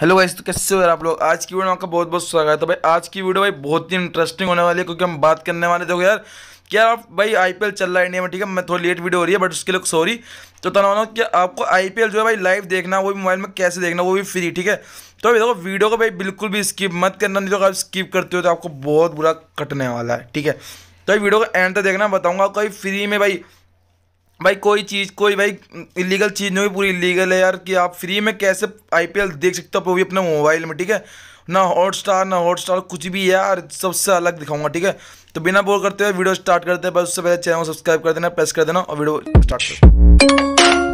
hello guys तो कैसे हो यार आप लोग आज की वीडियो में आपका बहुत बहुत स्वागत है तो भाई आज की वीडियो भाई बहुत ही इंटरेस्टिंग होने वाली है क्योंकि हम बात करने वाले देखो यार क्या आप भाई आईपीएल चल रहा है इंडिया में ठीक है मैं थोड़ी लेट वीडियो हो रही है बट उसके लिए सॉरी तो तना कि आपको आईपीएल जो है भाई लाइव देखना वो भी मोबाइल में कैसे देखना वो भी फ्री ठीक है तो अभी देखो वीडियो को भाई बिल्कुल भी स्किप मत करना नहीं तो अगर आप स्किप करते हो तो आपको बहुत बुरा कटने वाला है ठीक है तो वीडियो को एंड तक देखना बताऊँगा कोई फ्री में भाई भाई कोई चीज़ कोई भाई इलीगल चीज़ नहीं हुई पूरी इलीगल है यार कि आप फ्री में कैसे आईपीएल देख सकते हो वो भी अपने मोबाइल में ठीक है ना हॉट स्टार ना हॉट स्टार कुछ भी यार सबसे अलग दिखाऊंगा ठीक है तो बिना बोल करते हुए वीडियो स्टार्ट करते हैं बस उससे पहले चैनल को सब्सक्राइब कर देना प्रेस कर देना और वीडियो स्टार्ट कर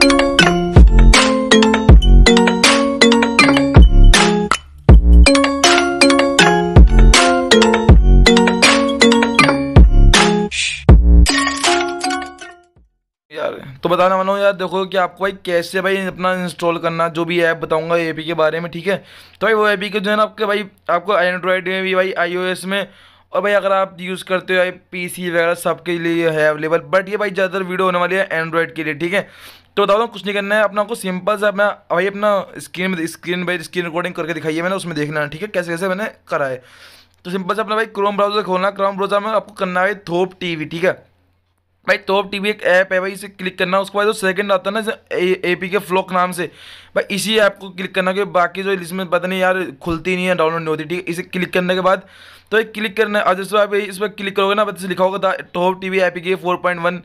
बताने वाला हूँ यार देखो कि आपको भाई कैसे भाई अपना इंस्टॉल करना जो भी ऐप बताऊँगा ए के बारे में ठीक है तो भाई वो ए के जो है ना आपके भाई आपको एंड्रॉयड में भी भाई आई में और भाई अगर आप यूज़ करते हो भाई सी वगैरह सबके लिए है अवेलेबल बट ये भाई ज़्यादातर वीडियो होने वाली है एंड्रॉयड के लिए ठीक है तो बता दूँ कुछ नहीं करना है अपना आपको सिंपल सा अपना भाई अपना स्क्रीन में स्क्रीन भाई स्क्रीन रिकॉर्डिंग करके दिखाई है मैंने उसमें देखना है ठीक है कैसे कैसे मैंने करा है तो सिंपल से अपना भाई क्रोम ब्राउज़र खोलना क्रोम ब्राउज़र में आपको करना है थोप टीवी ठीक है भाई टॉप तो टी एक ऐप है भाई इसे क्लिक करना उसके बाद जो सेकंड आता है ना ए पी के फ्लॉक नाम से भाई इसी ऐप को क्लिक करना क्योंकि बाकी जो इसमें पता नहीं यार खुलती नहीं है डाउनलोड नहीं होती ठीक है इसे क्लिक करने के बाद तो एक क्लिक करना है जैसे आप इस पर क्लिक करोगे ना बस लिखा होगा top T V I P के फोर पॉइंट वन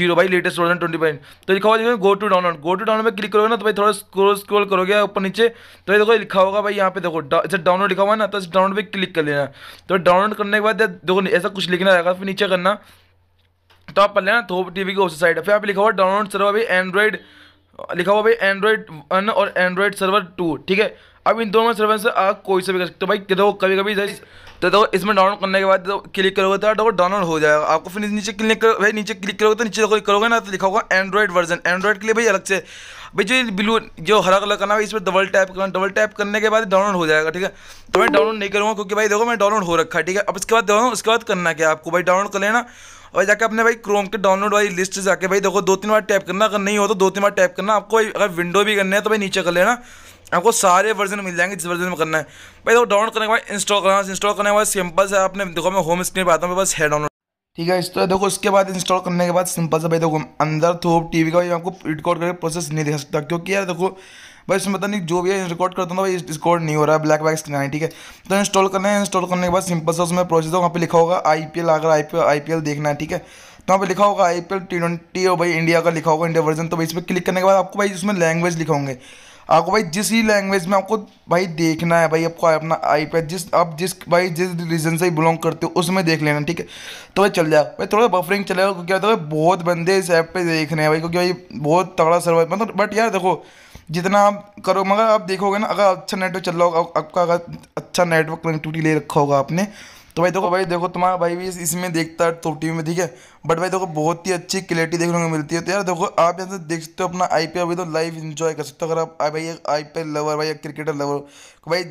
जीरो भाई लेटेस्ट वर्जन ट्वेंटी पॉइंट तो लिखा होगा go to download go to download में क्लिक करोगे ना तो भाई थोड़ा स्क्रोल स्क्रोल करोगे ऊपर नीचे तो ये देखो लिखा होगा भाई यहाँ पे देखो इसे डाउनलोड लिखा हुआ ना तो इस डाउनलोड पर क्लिक कर लेना तो डाउनलोड करने के बाद देखो ऐसा कुछ लिखना रहेगा फिर नीचे करना तो आप पढ़ लेना थोप तो टीवी की उस साइड फिर आप लिखा हुआ डाउनलोड सर्वर भी एंड्रॉइड लिखा हुआ भाई एंड्रॉइड वन और एंड्रॉइड सर्वर टू ठीक है अब इन दोनों सर्वर से आप कोई से भी कर सकते हो भाई देखो कभी कभी तो देखो इसमें डाउनलोड करने के बाद क्लिक करोगे तो देखो डाउनलोड हो जाएगा आपको फिर नीचे क्लिक करो भाई नीचे क्लिक करोगे तो नीचे देखो करोगे ना तो लिखा होगा एंड्रॉइड वर्जन एंड्रॉइड के लिए भाई अलग से भाई जो ब्लू जो हरा कलर करना है इस पर डबल टैप करना डबल टैप करने के बाद डाउनलोड हो जाएगा ठीक है तो मैं डाउनलोड नहीं करूँगा क्योंकि भाई देखो मैं डाउनलोड हो रखा है ठीक है अब इसके बाद देखो उसके बाद करना क्या आपको भाई डाउनलोड कर लेना और जाकर अपने भाई क्रोम के डाउनलोड वाली लिस्ट जाके भाई देखो दो तीन बार टैप करना अगर नहीं हो तो दो तीन बार टैप करना आपको अगर विंडो भी करना है तो भाई नीचे कर लेना आपको सारे वर्जन मिल जाएंगे जिस वर्जन में करना है भाई देखो डाउनलोड करने के बाद इंस्टॉल करना इंस्टॉल करने के बाद सिंपल से आपने देखो मैं होम स्क्रीन पर आता हूँ बस है डाउनलोड ठीक है तो देखो उसके बाद इंस्टॉल करने के बाद सिंपल से भाई देखो अंदर थोप टीवी का आपको रिकॉर्ड करके प्रोसेस नहीं दिखा सकता क्योंकि यार देखो भाई इसमें पता नहीं जो भी है रिकॉर्ड करता हूँ भाई रिकॉर्ड नहीं हो रहा है ब्लैक बैक स्क्रीन आई ठीक है तो इंस्टॉल करना है इंस्टॉल करने के बाद सिंपल से उसमें प्रोसेस है वहाँ पर लिखा होगा आई पी एल अगर I P I P L देखना है ठीक है तो वहाँ पे लिखा होगा I P L T twenty और भाई इंडिया का लिखा होगा इंडिया वर्जन तो भाई इस पर क्लिक करने के बाद आपको भाई उसमें लैंग्वेज लिखाओगे आपको भाई जिस ही लैंग्वेज में आपको भाई देखना है भाई आपको अपना आई पी जिस आप जिस भाई जिस रीजन से बिलोंग करते हो उसमें देख लेना ठीक है तो भाई चल जाएगा भाई थोड़ा बफरिंग चलेगा क्योंकि होता है बहुत बंदे इस ऐप पर देख रहे हैं भाई क्योंकि भाई बहुत तगड़ा सर्वर मतलब बट यार देखो जितना आप करो मगर आप देखोगे ना अगर अच्छा नेटवर्क चल रहा होगा आपका अगर अच्छा नेटवर्क कनेक्टिविटी ले रखा होगा आपने तो भाई देखो भाई देखो तुम्हारा भाई भी इसमें देखता है तो टी में ठीक है बट भाई देखो बहुत ही अच्छी क्लैरिटी देखने को मिलती है तो यार देखो आप यहाँ से देख सकते हो अपना आई पी तो लाइव इन्जॉय कर सकते हो अगर आप भाई एक आई पी लवर भाई एक क्रिकेटर लवर तो भाई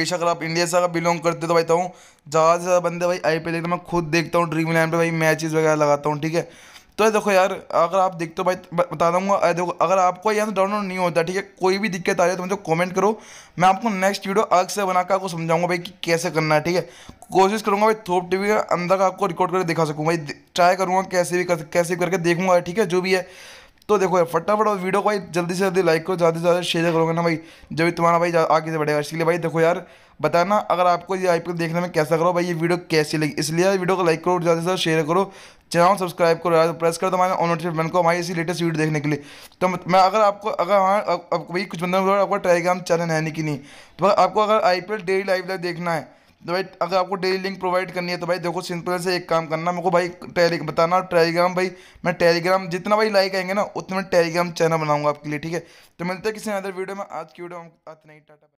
बेशक अगर आप इंडिया से अगर बिलोंग करते तो भाई तो ज़्यादा से ज़्यादा बंदे भाई आई पी मैं खुद देखता हूँ ड्रीम इलेवन पर भाई मैचेज़ वगैरह लगाता हूँ ठीक है तो देखो यार अगर आप देखते हो भाई बता दूँगा देखो अगर आपको यहाँ से डाउनलोड नहीं होता ठीक है कोई भी दिक्कत आ रही है तो मुझे कमेंट करो मैं आपको नेक्स्ट वीडियो अलग से बनाकर आपको समझाऊंगा भाई कि कैसे करना है ठीक है कोशिश करूँगा भाई थोप टीवी के अंदर का आपको रिकॉर्ड करके दिखा सकूँ भाई ट्राई करूँगा कैसे भी कर कैसे भी करके देखूंगा ठीक है जो भी है तो देखो यार फटाफट और वीडियो को भाई जल्दी से जल्दी लाइक करो ज़्यादा से ज़्यादा शेयर करोगे ना भाई जब भी तुम्हारा भाई आगे से बढ़ेगा इसलिए भाई देखो यार बताना अगर आपको ये आईपीएल देखने में कैसा करो भाई ये वीडियो कैसी लगी इसलिए वीडियो को लाइक करो ज़्यादा से ज़्यादा शेयर करो चैनल सब्सक्राइब करो यार प्रेस करो हमारे ऑन नोटिफिकेशन बन को हमारी इसी लेटेस्ट वीडियो देखने के लिए तो मैं अगर आपको अगर हाँ भाई कुछ बंदा आपका टेलीग्राम चैनल है नहीं कि नहीं तो आपको अगर I P L daily live live देखना है तो भाई अगर आपको डेली लिंक प्रोवाइड करनी है तो भाई देखो सिंपल से एक काम करना मेरे को भाई टेली बताना टेलीग्राम भाई मैं टेलीग्राम जितना भाई लाइक आएंगे ना उतना टेलीग्राम चैनल बनाऊंगा आपके लिए ठीक है तो मिलते हैं किसी अदर वीडियो में आज की वीडियो में इतना नहीं टाटा